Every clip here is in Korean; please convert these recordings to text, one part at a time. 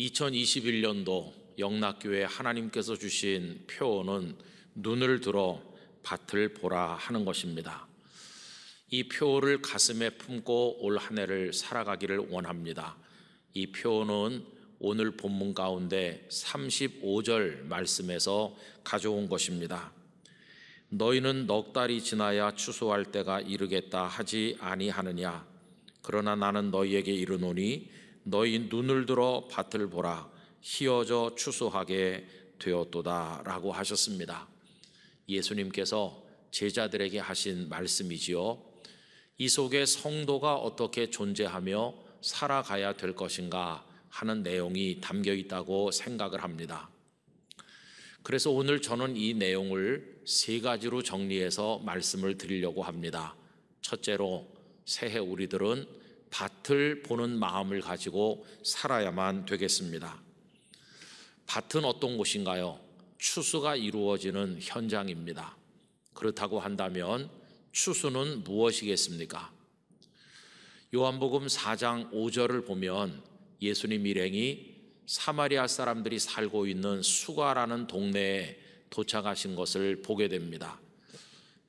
2021년도 영락교회 하나님께서 주신 표어는 눈을 들어 밭을 보라 하는 것입니다. 이 표어를 가슴에 품고 올 한 해를 살아가기를 원합니다. 이 표어는 오늘 본문 가운데 35절 말씀에서 가져온 것입니다. 너희는 넉 달이 지나야 추수할 때가 이르겠다 하지 아니하느냐. 그러나 나는 너희에게 이르노니 너희 눈을 들어 밭을 보라 희어져 추수하게 되었도다라고 하셨습니다. 예수님께서 제자들에게 하신 말씀이지요. 이 속에 성도가 어떻게 존재하며 살아가야 될 것인가 하는 내용이 담겨 있다고 생각을 합니다. 그래서 오늘 저는 이 내용을 세 가지로 정리해서 말씀을 드리려고 합니다. 첫째로 새해 우리들은 밭을 보는 마음을 가지고 살아야만 되겠습니다. 밭은 어떤 곳인가요? 추수가 이루어지는 현장입니다. 그렇다고 한다면 추수는 무엇이겠습니까? 요한복음 4장 5절을 보면 예수님 일행이 사마리아 사람들이 살고 있는 수가라는 동네에 도착하신 것을 보게 됩니다.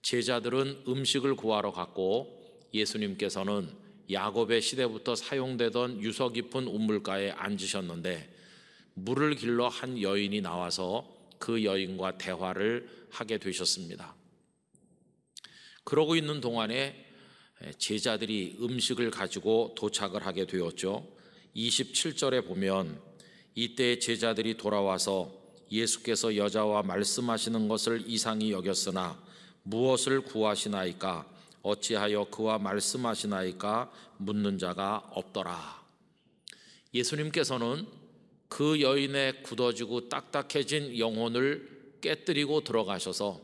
제자들은 음식을 구하러 갔고 예수님께서는 야곱의 시대부터 사용되던 유서 깊은 우물가에 앉으셨는데 물을 길러 한 여인이 나와서 그 여인과 대화를 하게 되셨습니다. 그러고 있는 동안에 제자들이 음식을 가지고 도착을 하게 되었죠. 27절에 보면 이때 제자들이 돌아와서 예수께서 여자와 말씀하시는 것을 이상히 여겼으나 무엇을 구하시나이까 어찌하여 그와 말씀하시나이까 묻는 자가 없더라. 예수님께서는 그 여인의 굳어지고 딱딱해진 영혼을 깨뜨리고 들어가셔서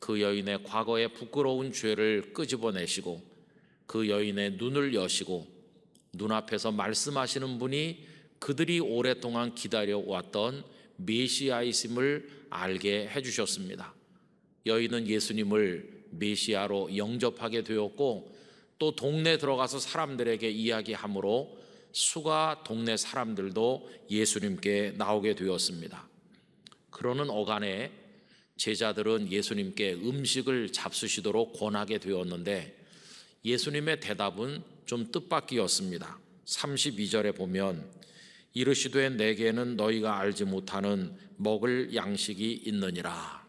그 여인의 과거의 부끄러운 죄를 끄집어내시고 그 여인의 눈을 여시고 눈앞에서 말씀하시는 분이 그들이 오랫동안 기다려왔던 메시아이심을 알게 해주셨습니다. 여인은 예수님을 메시아로 영접하게 되었고 또 동네 들어가서 사람들에게 이야기함으로 수가 동네 사람들도 예수님께 나오게 되었습니다. 그러는 어간에 제자들은 예수님께 음식을 잡수시도록 권하게 되었는데 예수님의 대답은 좀 뜻밖이었습니다. 32절에 보면 이르시되 내게는 너희가 알지 못하는 먹을 양식이 있느니라.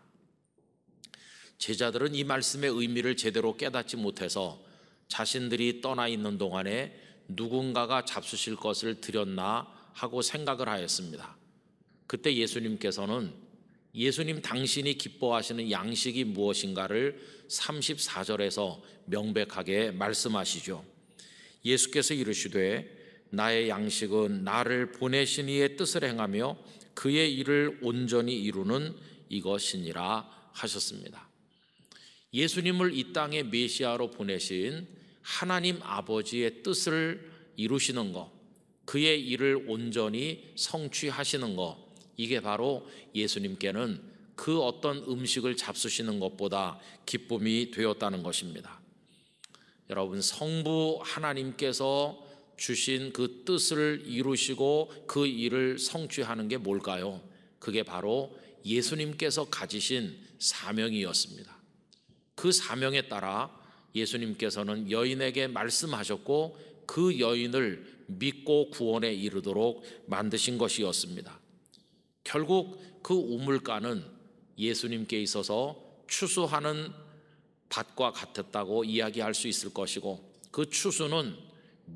제자들은 이 말씀의 의미를 제대로 깨닫지 못해서 자신들이 떠나 있는 동안에 누군가가 잡수실 것을 드렸나 하고 생각을 하였습니다. 그때 예수님께서는 예수님 당신이 기뻐하시는 양식이 무엇인가를 34절에서 명백하게 말씀하시죠. 예수께서 이르시되 나의 양식은 나를 보내신 이의 뜻을 행하며 그의 일을 온전히 이루는 이것이니라 하셨습니다. 예수님을 이땅의 메시아로 보내신 하나님 아버지의 뜻을 이루시는 것, 그의 일을 온전히 성취하시는 것, 이게 바로 예수님께는 그 어떤 음식을 잡수시는 것보다 기쁨이 되었다는 것입니다. 여러분, 성부 하나님께서 주신 그 뜻을 이루시고 그 일을 성취하는 게 뭘까요? 그게 바로 예수님께서 가지신 사명이었습니다. 그 사명에 따라 예수님께서는 여인에게 말씀하셨고 그 여인을 믿고 구원에 이르도록 만드신 것이었습니다. 결국 그 우물가는 예수님께 있어서 추수하는 밭과 같았다고 이야기할 수 있을 것이고 그 추수는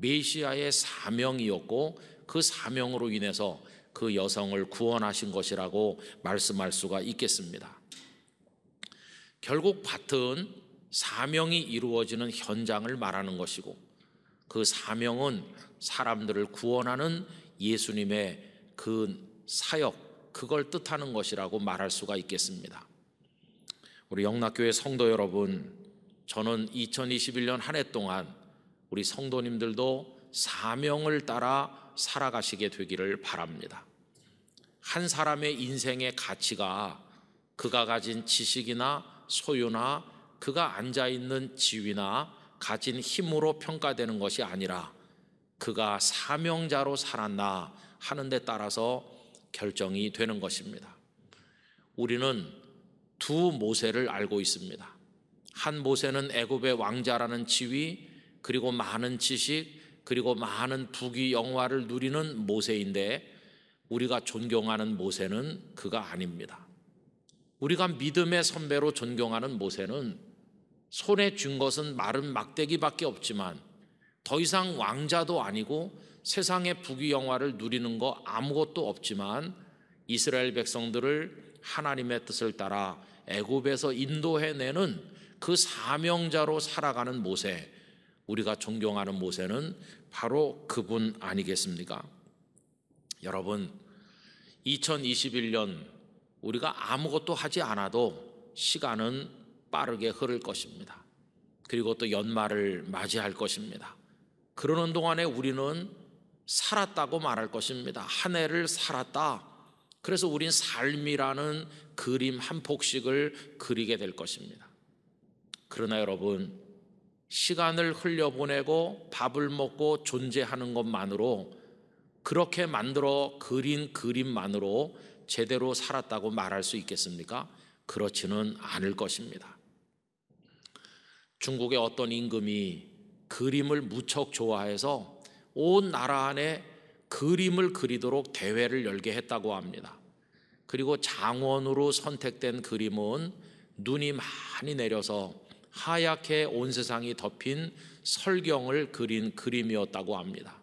메시아의 사명이었고 그 사명으로 인해서 그 여성을 구원하신 것이라고 말씀할 수가 있겠습니다. 결국 밭은 사명이 이루어지는 현장을 말하는 것이고 그 사명은 사람들을 구원하는 예수님의 그 사역, 그걸 뜻하는 것이라고 말할 수가 있겠습니다. 우리 영락교회 성도 여러분, 저는 2021년 한 해 동안 우리 성도님들도 사명을 따라 살아가시게 되기를 바랍니다. 한 사람의 인생의 가치가 그가 가진 지식이나 소유나 그가 앉아 있는 지위나 가진 힘으로 평가되는 것이 아니라 그가 사명자로 살았나 하는 데 따라서 결정이 되는 것입니다. 우리는 두 모세를 알고 있습니다. 한 모세는 애굽의 왕자라는 지위 그리고 많은 지식 그리고 많은 부귀 영화를 누리는 모세인데 우리가 존경하는 모세는 그가 아닙니다. 우리가 믿음의 선배로 존경하는 모세는 손에 쥔 것은 마른 막대기밖에 없지만 더 이상 왕자도 아니고 세상의 부귀 영화를 누리는 거 아무것도 없지만 이스라엘 백성들을 하나님의 뜻을 따라 애굽에서 인도해내는 그 사명자로 살아가는 모세 우리가 존경하는 모세는 바로 그분 아니겠습니까? 여러분 2021년 우리가 아무것도 하지 않아도 시간은 빠르게 흐를 것입니다. 그리고 또 연말을 맞이할 것입니다. 그러는 동안에 우리는 살았다고 말할 것입니다. 한 해를 살았다. 그래서 우린 삶이라는 그림 한 폭씩을 그리게 될 것입니다. 그러나 여러분, 시간을 흘려보내고 밥을 먹고 존재하는 것만으로 그렇게 만들어 그린 그림만으로 제대로 살았다고 말할 수 있겠습니까? 그렇지는 않을 것입니다. 중국의 어떤 임금이 그림을 무척 좋아해서 온 나라 안에 그림을 그리도록 대회를 열게 했다고 합니다. 그리고 장원으로 선택된 그림은 눈이 많이 내려서 하얗게 온 세상이 덮인 설경을 그린 그림이었다고 합니다.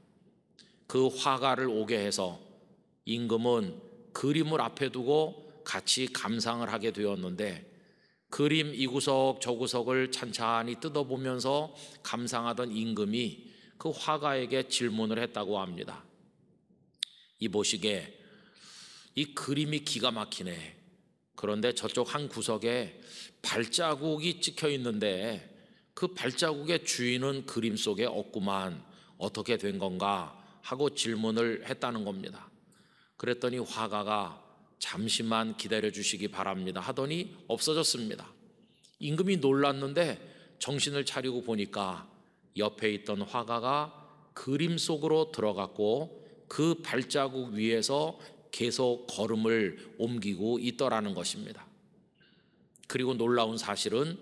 그 화가를 오게 해서 임금은 그림을 앞에 두고 같이 감상을 하게 되었는데 그림 이 구석 저 구석을 찬찬히 뜯어보면서 감상하던 임금이 그 화가에게 질문을 했다고 합니다. 이 보시게 이 그림이 기가 막히네. 그런데 저쪽 한 구석에 발자국이 찍혀 있는데 그 발자국의 주인은 그림 속에 없구만 어떻게 된 건가 하고 질문을 했다는 겁니다. 그랬더니 화가가 잠시만 기다려 주시기 바랍니다 하더니 없어졌습니다. 임금이 놀랐는데 정신을 차리고 보니까 옆에 있던 화가가 그림 속으로 들어갔고 그 발자국 위에서 계속 걸음을 옮기고 있더라는 것입니다. 그리고 놀라운 사실은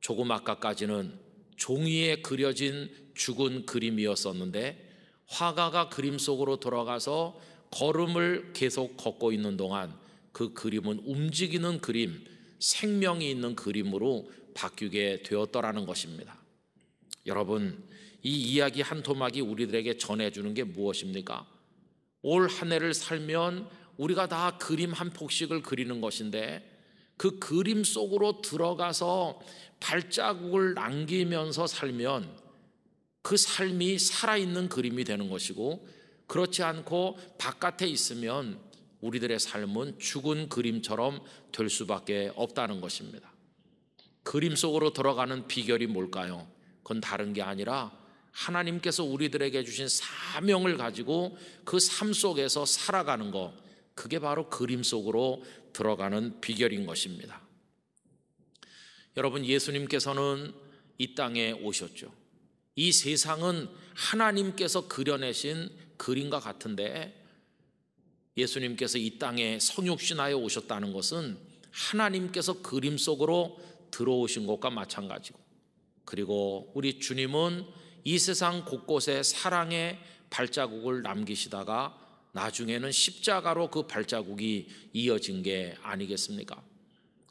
조금 아까까지는 종이에 그려진 죽은 그림이었었는데 화가가 그림 속으로 들어가서 걸음을 계속 걷고 있는 동안 그 그림은 움직이는 그림, 생명이 있는 그림으로 바뀌게 되었더라는 것입니다. 여러분, 이 이야기 한 토막이 우리들에게 전해주는 게 무엇입니까? 올 한 해를 살면 우리가 다 그림 한 폭씩을 그리는 것인데 그 그림 속으로 들어가서 발자국을 남기면서 살면 그 삶이 살아있는 그림이 되는 것이고 그렇지 않고 바깥에 있으면 우리들의 삶은 죽은 그림처럼 될 수밖에 없다는 것입니다. 그림 속으로 들어가는 비결이 뭘까요? 그건 다른 게 아니라 하나님께서 우리들에게 주신 사명을 가지고 그 삶 속에서 살아가는 것, 그게 바로 그림 속으로 들어가는 비결인 것입니다. 여러분, 예수님께서는 이 땅에 오셨죠. 이 세상은 하나님께서 그려내신 그림과 같은데 예수님께서 이 땅에 성육신하여 오셨다는 것은 하나님께서 그림 속으로 들어오신 것과 마찬가지고 그리고 우리 주님은 이 세상 곳곳에 사랑의 발자국을 남기시다가 나중에는 십자가로 그 발자국이 이어진 게 아니겠습니까?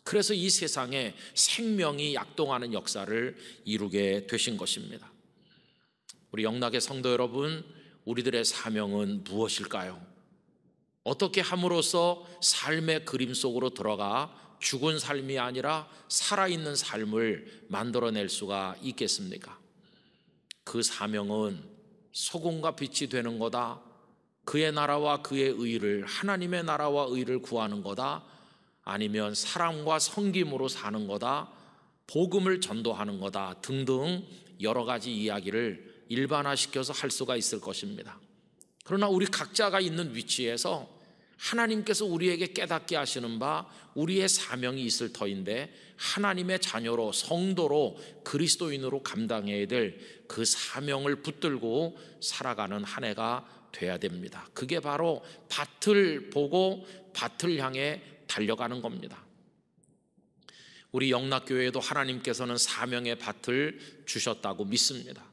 그래서 이 세상에 생명이 약동하는 역사를 이루게 되신 것입니다. 우리 영락의 성도 여러분, 우리들의 사명은 무엇일까요? 어떻게 함으로써 삶의 그림 속으로 들어가 죽은 삶이 아니라 살아있는 삶을 만들어낼 수가 있겠습니까? 그 사명은 소금과 빛이 되는 거다. 그의 나라와 그의 의를 하나님의 나라와 의를 구하는 거다. 아니면 사랑과 성김으로 사는 거다. 복음을 전도하는 거다 등등 여러 가지 이야기를 일반화시켜서 할 수가 있을 것입니다. 그러나 우리 각자가 있는 위치에서 하나님께서 우리에게 깨닫게 하시는 바 우리의 사명이 있을 터인데 하나님의 자녀로 성도로 그리스도인으로 감당해야 될 그 사명을 붙들고 살아가는 한 해가 돼야 됩니다. 그게 바로 밭을 보고 밭을 향해 달려가는 겁니다. 우리 영락교회에도 하나님께서는 사명의 밭을 주셨다고 믿습니다.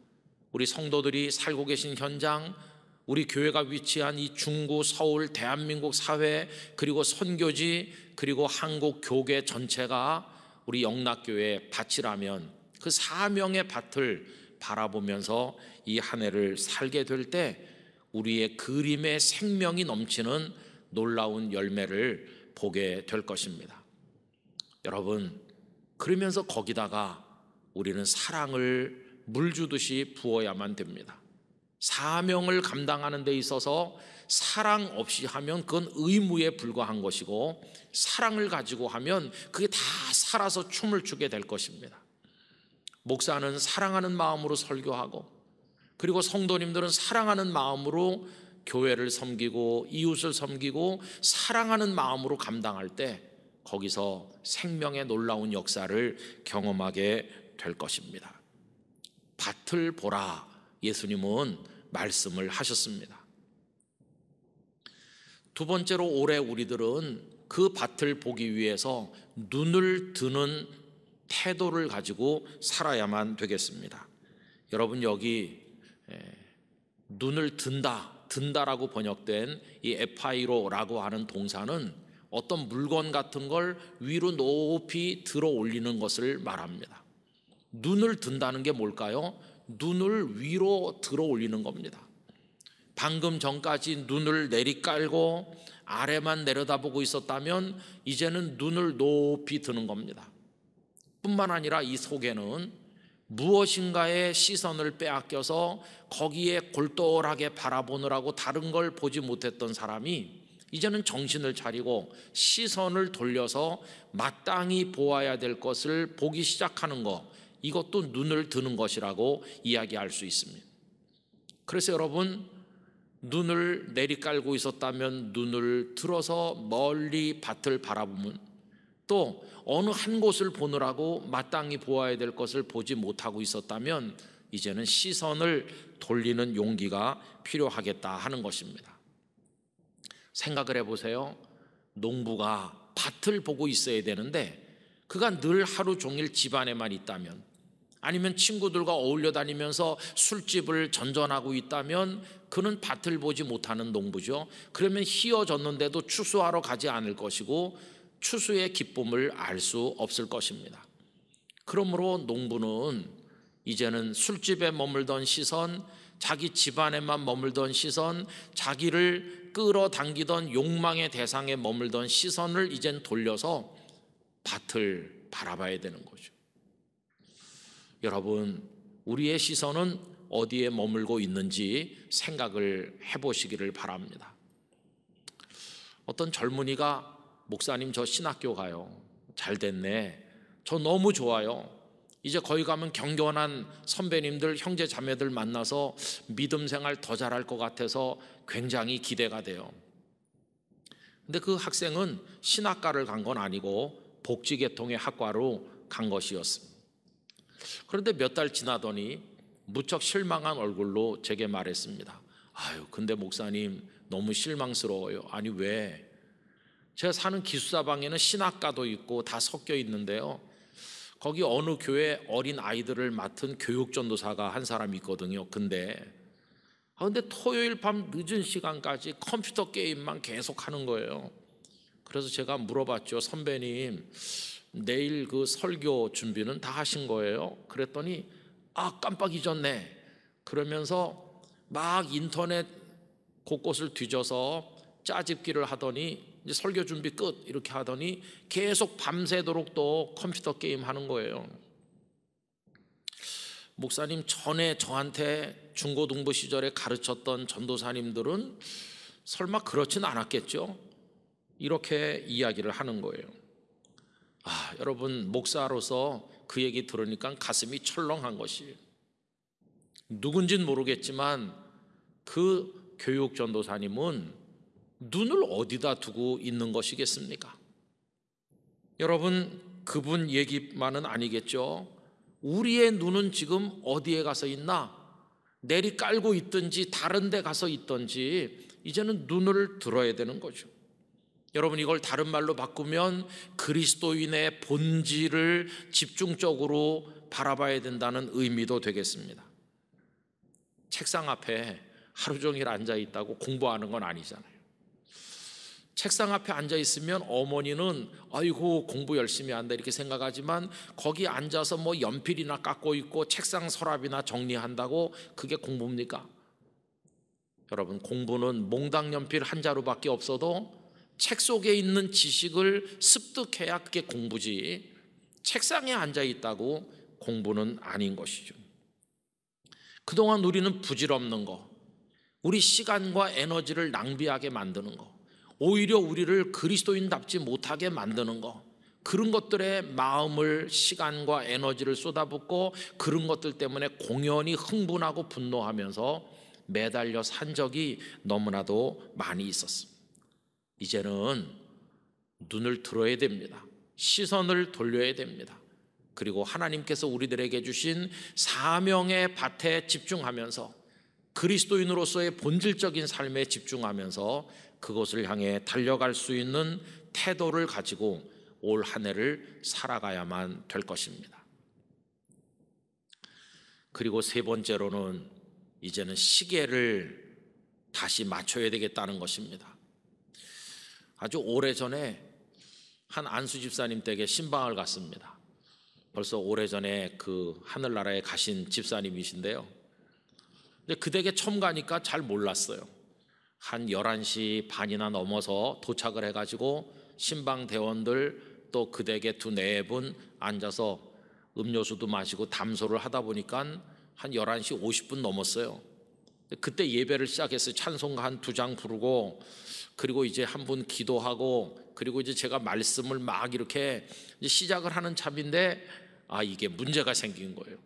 우리 성도들이 살고 계신 현장, 우리 교회가 위치한 이 중구 서울 대한민국 사회 그리고 선교지 그리고 한국 교계 전체가 우리 영락교회의 밭이라면 그 사명의 밭을 바라보면서 이 한 해를 살게 될 때 우리의 그림의 생명이 넘치는 놀라운 열매를 보게 될 것입니다. 여러분, 그러면서 거기다가 우리는 사랑을 물 주듯이 부어야만 됩니다. 사명을 감당하는 데 있어서 사랑 없이 하면 그건 의무에 불과한 것이고 사랑을 가지고 하면 그게 다 살아서 춤을 추게 될 것입니다. 목사는 사랑하는 마음으로 설교하고 그리고 성도님들은 사랑하는 마음으로 교회를 섬기고 이웃을 섬기고 사랑하는 마음으로 감당할 때 거기서 생명의 놀라운 역사를 경험하게 될 것입니다. 밭을 보라 예수님은 말씀을 하셨습니다. 두 번째로 올해 우리들은 그 밭을 보기 위해서 눈을 드는 태도를 가지고 살아야만 되겠습니다. 여러분 여기 눈을 든다, 든다라고 번역된 이 에파이로라고 하는 동사는 어떤 물건 같은 걸 위로 높이 들어 올리는 것을 말합니다. 눈을 든다는 게 뭘까요? 눈을 위로 들어 올리는 겁니다. 방금 전까지 눈을 내리깔고 아래만 내려다보고 있었다면 이제는 눈을 높이 드는 겁니다. 뿐만 아니라 이 속에는 무엇인가에 시선을 빼앗겨서 거기에 골똘하게 바라보느라고 다른 걸 보지 못했던 사람이 이제는 정신을 차리고 시선을 돌려서 마땅히 보아야 될 것을 보기 시작하는 것. 이것도 눈을 드는 것이라고 이야기할 수 있습니다. 그래서 여러분, 눈을 내리깔고 있었다면 눈을 들어서 멀리 밭을 바라보면 또 어느 한 곳을 보느라고 마땅히 보아야 될 것을 보지 못하고 있었다면 이제는 시선을 돌리는 용기가 필요하겠다 하는 것입니다. 생각을 해보세요. 농부가 밭을 보고 있어야 되는데 그가 늘 하루 종일 집안에만 있다면 아니면 친구들과 어울려 다니면서 술집을 전전하고 있다면 그는 밭을 보지 못하는 농부죠. 그러면 희어졌는데도 추수하러 가지 않을 것이고 추수의 기쁨을 알 수 없을 것입니다. 그러므로 농부는 이제는 술집에 머물던 시선, 자기 집안에만 머물던 시선, 자기를 끌어당기던 욕망의 대상에 머물던 시선을 이젠 돌려서 밭을 바라봐야 되는 거죠. 여러분, 우리의 시선은 어디에 머물고 있는지 생각을 해보시기를 바랍니다. 어떤 젊은이가 목사님 저 신학교 가요. 잘 됐네. 저 너무 좋아요. 이제 거기 가면 경건한 선배님들, 형제 자매들 만나서 믿음 생활 더 잘할 것 같아서 굉장히 기대가 돼요. 근데 그 학생은 신학과를 간 건 아니고 복지계통의 학과로 간 것이었습니다. 그런데 몇 달 지나더니 무척 실망한 얼굴로 제게 말했습니다. 아유, 근데 목사님 너무 실망스러워요. 아니 왜? 제가 사는 기숙사방에는 신학과도 있고 다 섞여 있는데요. 거기 어느 교회 어린 아이들을 맡은 교육전도사가 한 사람이 있거든요. 근데 아, 근데 토요일 밤 늦은 시간까지 컴퓨터 게임만 계속 하는 거예요. 그래서 제가 물어봤죠. 선배님, 내일 그 설교 준비는 다 하신 거예요. 그랬더니 아 깜빡 잊었네. 그러면서 막 인터넷 곳곳을 뒤져서 짜집기를 하더니 이제 설교 준비 끝 이렇게 하더니 계속 밤새도록 또 컴퓨터 게임 하는 거예요. 목사님 전에 저한테 중고등부 시절에 가르쳤던 전도사님들은 설마 그렇진 않았겠죠? 이렇게 이야기를 하는 거예요. 아, 여러분 목사로서 그 얘기 들으니까 가슴이 철렁한 것이 누군진 모르겠지만 그 교육 전도사님은 눈을 어디다 두고 있는 것이겠습니까? 여러분 그분 얘기만은 아니겠죠. 우리의 눈은 지금 어디에 가서 있나? 내리 깔고 있든지 다른 데 가서 있든지 이제는 눈을 들어야 되는 거죠. 여러분 이걸 다른 말로 바꾸면 그리스도인의 본질을 집중적으로 바라봐야 된다는 의미도 되겠습니다. 책상 앞에 하루 종일 앉아 있다고 공부하는 건 아니잖아요. 책상 앞에 앉아 있으면 어머니는 아이고 공부 열심히 한다 이렇게 생각하지만 거기 앉아서 뭐 연필이나 깎고 있고 책상 서랍이나 정리한다고 그게 공부입니까? 여러분 공부는 몽당 연필 한 자루밖에 없어도 책 속에 있는 지식을 습득해야 그게 공부지 책상에 앉아 있다고 공부는 아닌 것이죠. 그동안 우리는 부질없는 거, 우리 시간과 에너지를 낭비하게 만드는 거, 오히려 우리를 그리스도인답지 못하게 만드는 거, 그런 것들에 마음을, 시간과 에너지를 쏟아붓고 그런 것들 때문에 공연히 흥분하고 분노하면서 매달려 산 적이 너무나도 많이 있었습니다. 이제는 눈을 들어야 됩니다. 시선을 돌려야 됩니다. 그리고 하나님께서 우리들에게 주신 사명의 밭에 집중하면서 그리스도인으로서의 본질적인 삶에 집중하면서 그것을 향해 달려갈 수 있는 태도를 가지고 올 한 해를 살아가야만 될 것입니다. 그리고 세 번째로는 이제는 시계를 다시 맞춰야 되겠다는 것입니다. 아주 오래전에 한 안수 집사님 댁에 신방을 갔습니다. 벌써 오래전에 그 하늘나라에 가신 집사님이신데요. 근데 그 댁에 처음 가니까 잘 몰랐어요. 한 11시 반이나 넘어서 도착을 해가지고 신방 대원들 또 그 댁에 두 네 분 앉아서 음료수도 마시고 담소를 하다 보니까 한 11시 50분 넘었어요. 그때 예배를 시작해서 찬송가 한 두 장 부르고 그리고 이제 한 분 기도하고 그리고 이제 제가 말씀을 막 이렇게 시작을 하는 참인데 아 이게 문제가 생긴 거예요.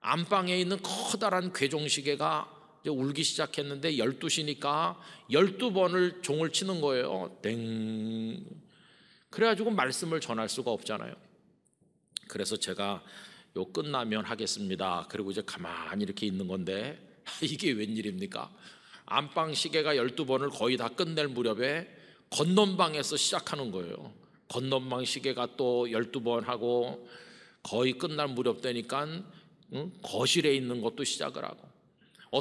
안방에 있는 커다란 괴종시계가 울기 시작했는데 12시니까 12번을 종을 치는 거예요. 땡. 그래가지고 말씀을 전할 수가 없잖아요. 그래서 제가 요 끝나면 하겠습니다. 그리고 이제 가만히 이렇게 있는 건데 이게 웬일입니까? 안방 시계가 12번을 거의 다 끝낼 무렵에 건넌방에서 시작하는 거예요. 건넌방 시계가 또 12번 하고 거의 끝날 무렵 되니까 응? 거실에 있는 것도 시작을 하고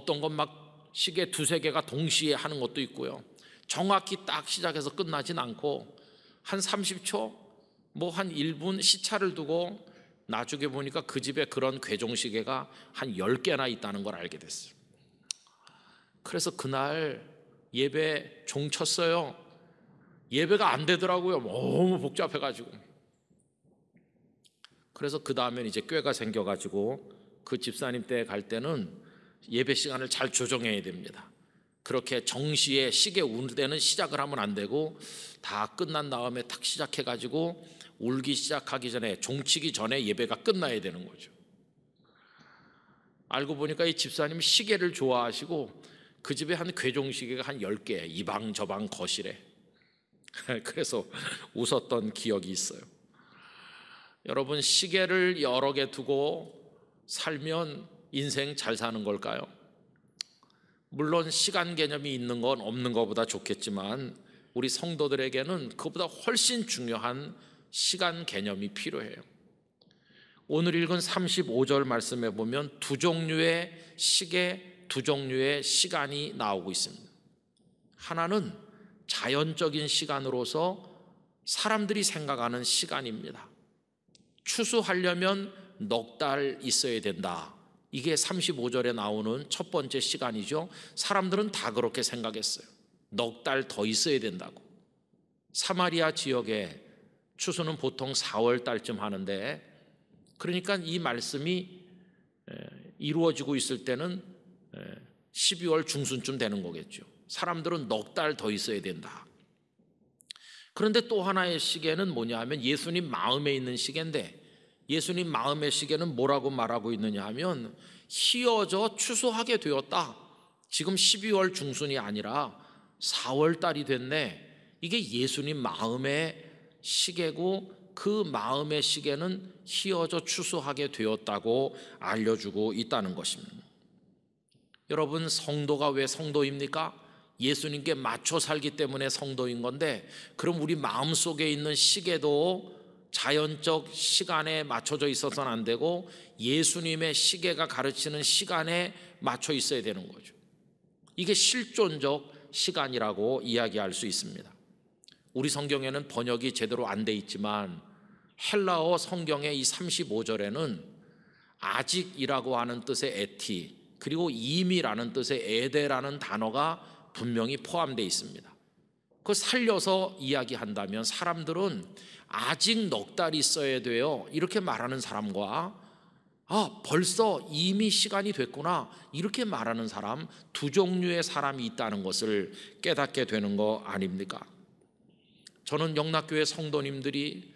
어떤 건 막 시계 두 세 개가 동시에 하는 것도 있고요. 정확히 딱 시작해서 끝나진 않고 한 30초 뭐한 1분 시차를 두고 나중에 보니까 그 집에 그런 괴종시계가 한 10개나 있다는 걸 알게 됐어요. 그래서 그날 예배 종 쳤어요. 예배가 안 되더라고요. 너무 복잡해가지고. 그래서 그 다음엔 이제 꾀가 생겨가지고 그 집사님 때에갈 때는 예배 시간을 잘 조정해야 됩니다. 그렇게 정시에 시계 운는 때는 시작을 하면 안 되고 다 끝난 다음에 탁 시작해가지고 울기 시작하기 전에 종치기 전에 예배가 끝나야 되는 거죠. 알고 보니까 이 집사님이 시계를 좋아하시고 그 집에 한 괴종시계가 한 10개 이 방 저 방 거실에 그래서 웃었던 기억이 있어요. 여러분 시계를 여러 개 두고 살면 인생 잘 사는 걸까요? 물론 시간 개념이 있는 건 없는 것보다 좋겠지만 우리 성도들에게는 그보다 훨씬 중요한 시간 개념이 필요해요. 오늘 읽은 35절 말씀에 보면 두 종류의 시계, 두 종류의 시간이 나오고 있습니다. 하나는 자연적인 시간으로서 사람들이 생각하는 시간입니다. 추수하려면 넉 달 있어야 된다. 이게 35절에 나오는 첫 번째 시간이죠. 사람들은 다 그렇게 생각했어요. 넉 달 더 있어야 된다고. 사마리아 지역에 추수는 보통 4월 달쯤 하는데 그러니까 이 말씀이 이루어지고 있을 때는 12월 중순쯤 되는 거겠죠. 사람들은 넉 달 더 있어야 된다. 그런데 또 하나의 시계는 뭐냐 하면 예수님 마음에 있는 시계인데 예수님 마음의 시계는 뭐라고 말하고 있느냐 하면 희어져 추수하게 되었다. 지금 12월 중순이 아니라 4월 달이 됐네. 이게 예수님 마음의 시계고 그 마음의 시계는 희어져 추수하게 되었다고 알려주고 있다는 것입니다. 여러분, 성도가 왜 성도입니까? 예수님께 맞춰 살기 때문에 성도인 건데, 그럼 우리 마음 속에 있는 시계도 자연적 시간에 맞춰져 있어서는 안 되고, 예수님의 시계가 가르치는 시간에 맞춰 있어야 되는 거죠. 이게 실존적 시간이라고 이야기할 수 있습니다. 우리 성경에는 번역이 제대로 안 돼 있지만 헬라어 성경의 이 35절에는 아직이라고 하는 뜻의 에티 그리고 이미라는 뜻의 에데라는 단어가 분명히 포함되어 있습니다. 그 살려서 이야기한다면 사람들은 아직 넉 달 있어야 돼요. 이렇게 말하는 사람과 아, 벌써 이미 시간이 됐구나. 이렇게 말하는 사람 두 종류의 사람이 있다는 것을 깨닫게 되는 거 아닙니까? 저는 영락교회 성도님들이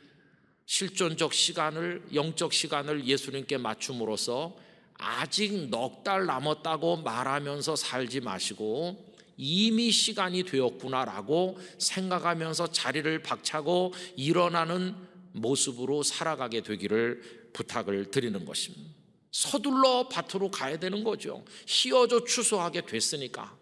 실존적 시간을 영적 시간을 예수님께 맞춤으로써 아직 넉 달 남았다고 말하면서 살지 마시고 이미 시간이 되었구나라고 생각하면서 자리를 박차고 일어나는 모습으로 살아가게 되기를 부탁을 드리는 것입니다. 서둘러 밭으로 가야 되는 거죠. 희어져 추수하게 됐으니까.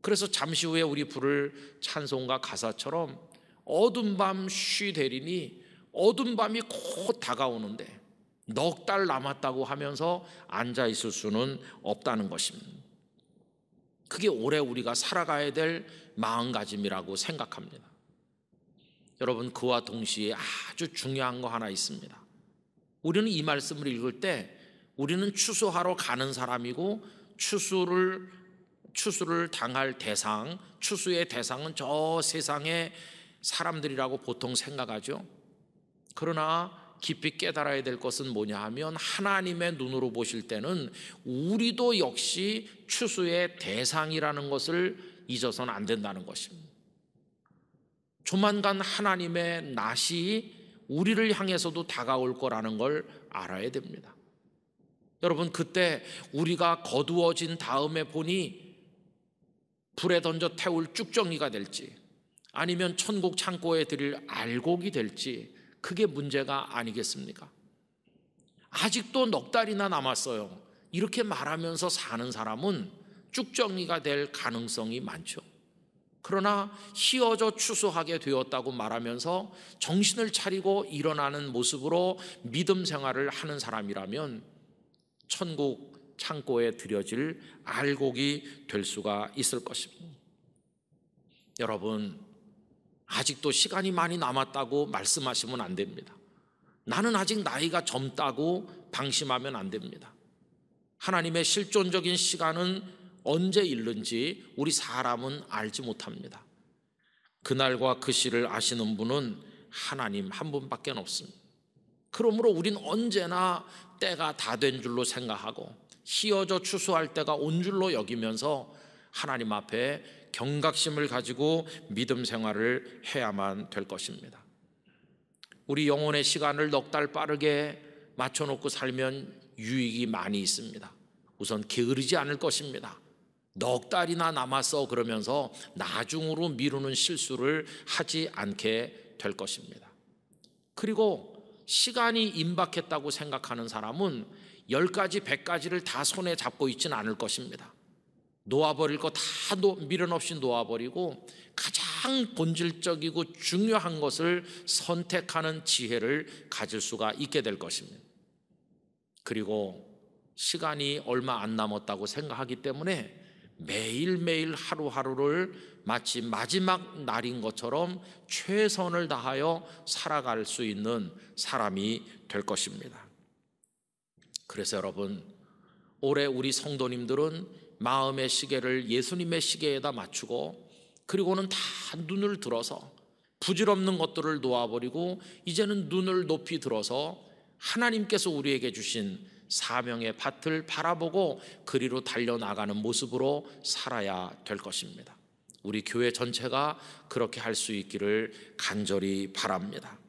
그래서 잠시 후에 우리 부를 찬송과 가사처럼 어둠 밤 쉬되리니 어둠 밤이 곧 다가오는데 넉 달 남았다고 하면서 앉아 있을 수는 없다는 것입니다. 그게 올해 우리가 살아가야 될 마음가짐이라고 생각합니다. 여러분 그와 동시에 아주 중요한 거 하나 있습니다. 우리는 이 말씀을 읽을 때 우리는 추수하러 가는 사람이고 추수를 추수를 당할 대상, 추수의 대상은 저세상에 사람들이라고 보통 생각하죠. 그러나 깊이 깨달아야 될 것은 뭐냐 하면 하나님의 눈으로 보실 때는 우리도 역시 추수의 대상이라는 것을 잊어서는 안 된다는 것입니다. 조만간 하나님의 낯이 우리를 향해서도 다가올 거라는 걸 알아야 됩니다. 여러분, 그때 우리가 거두어진 다음에 보니 불에 던져 태울 쭉정이가 될지, 아니면 천국 창고에 드릴 알곡이 될지 그게 문제가 아니겠습니까? 아직도 넉 달이나 남았어요. 이렇게 말하면서 사는 사람은 쭉정리가 될 가능성이 많죠. 그러나 희어져 추수하게 되었다고 말하면서 정신을 차리고 일어나는 모습으로 믿음 생활을 하는 사람이라면 천국 창고에 들여질 알곡이 될 수가 있을 것입니다. 여러분, 아직도 시간이 많이 남았다고 말씀하시면 안 됩니다. 나는 아직 나이가 젊다고 방심하면 안 됩니다. 하나님의 실존적인 시간은 언제 일른지 우리 사람은 알지 못합니다. 그날과 그 시를 아시는 분은 하나님 한 분밖에 없습니다. 그러므로 우린 언제나 때가 다 된 줄로 생각하고 희어져 추수할 때가 온 줄로 여기면서 하나님 앞에 경각심을 가지고 믿음 생활을 해야만 될 것입니다. 우리 영혼의 시간을 넉달 빠르게 맞춰놓고 살면 유익이 많이 있습니다. 우선 게으르지 않을 것입니다. 넉 달이나 남았어 그러면서 나중으로 미루는 실수를 하지 않게 될 것입니다. 그리고 시간이 임박했다고 생각하는 사람은 10가지, 100가지를 다 손에 잡고 있지 않을 것입니다. 놓아버릴 거다 미련 없이 놓아버리고 가장 본질적이고 중요한 것을 선택하는 지혜를 가질 수가 있게 될 것입니다. 그리고 시간이 얼마 안 남았다고 생각하기 때문에 매일매일 하루하루를 마치 마지막 날인 것처럼 최선을 다하여 살아갈 수 있는 사람이 될 것입니다. 그래서 여러분, 올해 우리 성도님들은 마음의 시계를 예수님의 시계에다 맞추고 그리고는 다 눈을 들어서 부질없는 것들을 놓아버리고 이제는 눈을 높이 들어서 하나님께서 우리에게 주신 사명의 밭을 바라보고 그리로 달려나가는 모습으로 살아야 될 것입니다. 우리 교회 전체가 그렇게 할 수 있기를 간절히 바랍니다.